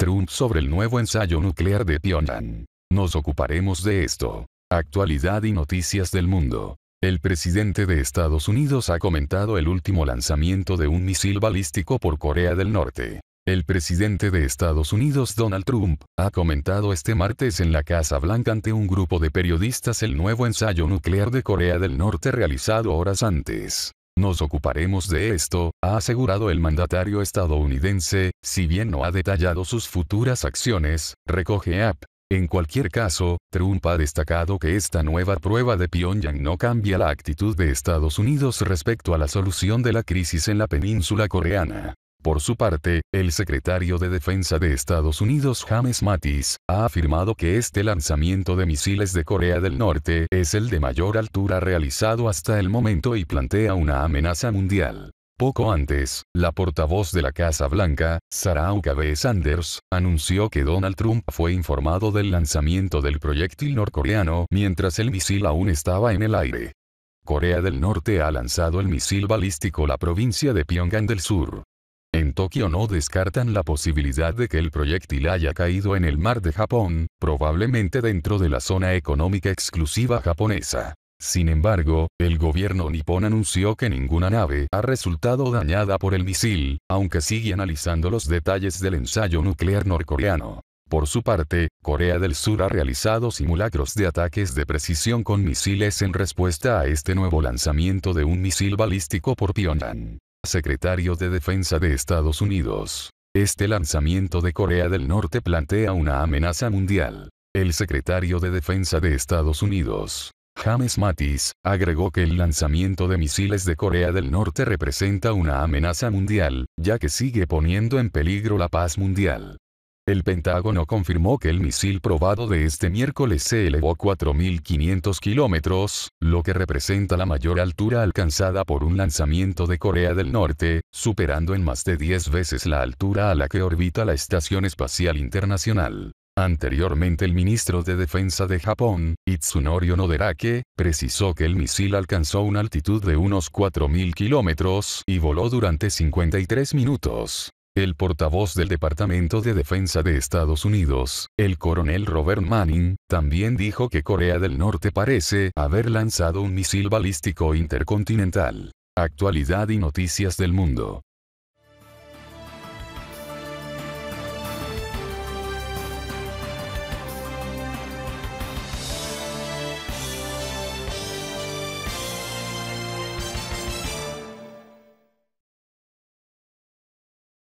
Trump sobre el nuevo ensayo nuclear de Pyongyang. Nos ocuparemos de esto. Actualidad y noticias del mundo. El presidente de Estados Unidos ha comentado el último lanzamiento de un misil balístico por Corea del Norte. El presidente de Estados Unidos Donald Trump ha comentado este martes en la Casa Blanca ante un grupo de periodistas el nuevo ensayo nuclear de Corea del Norte realizado horas antes. Nos ocuparemos de esto, ha asegurado el mandatario estadounidense, si bien no ha detallado sus futuras acciones, recoge App. En cualquier caso, Trump ha destacado que esta nueva prueba de Pyongyang no cambia la actitud de Estados Unidos respecto a la solución de la crisis en la península coreana. Por su parte, el secretario de Defensa de Estados Unidos James Mattis ha afirmado que este lanzamiento de misiles de Corea del Norte es el de mayor altura realizado hasta el momento y plantea una amenaza mundial. Poco antes, la portavoz de la Casa Blanca, Sarah Huckabee Sanders, anunció que Donald Trump fue informado del lanzamiento del proyectil norcoreano mientras el misil aún estaba en el aire. Corea del Norte ha lanzado el misil balístico la provincia de Pyongyang del Sur. En Tokio no descartan la posibilidad de que el proyectil haya caído en el mar de Japón, probablemente dentro de la zona económica exclusiva japonesa. Sin embargo, el gobierno nipón anunció que ninguna nave ha resultado dañada por el misil, aunque sigue analizando los detalles del ensayo nuclear norcoreano. Por su parte, Corea del Sur ha realizado simulacros de ataques de precisión con misiles en respuesta a este nuevo lanzamiento de un misil balístico por Pyongyang secretario de Defensa de Estados Unidos. Este lanzamiento de Corea del Norte plantea una amenaza mundial. El secretario de Defensa de Estados Unidos, James Mattis, agregó que el lanzamiento de misiles de Corea del Norte representa una amenaza mundial, ya que sigue poniendo en peligro la paz mundial. El Pentágono confirmó que el misil probado de este miércoles se elevó 4.500 kilómetros, lo que representa la mayor altura alcanzada por un lanzamiento de Corea del Norte, superando en más de 10 veces la altura a la que orbita la Estación Espacial Internacional. Anteriormente el ministro de Defensa de Japón, Itsunori Onoderake, precisó que el misil alcanzó una altitud de unos 4.000 kilómetros y voló durante 53 minutos. El portavoz del Departamento de Defensa de Estados Unidos, el coronel Robert Manning, también dijo que Corea del Norte parece haber lanzado un misil balístico intercontinental. Actualidad y noticias del mundo.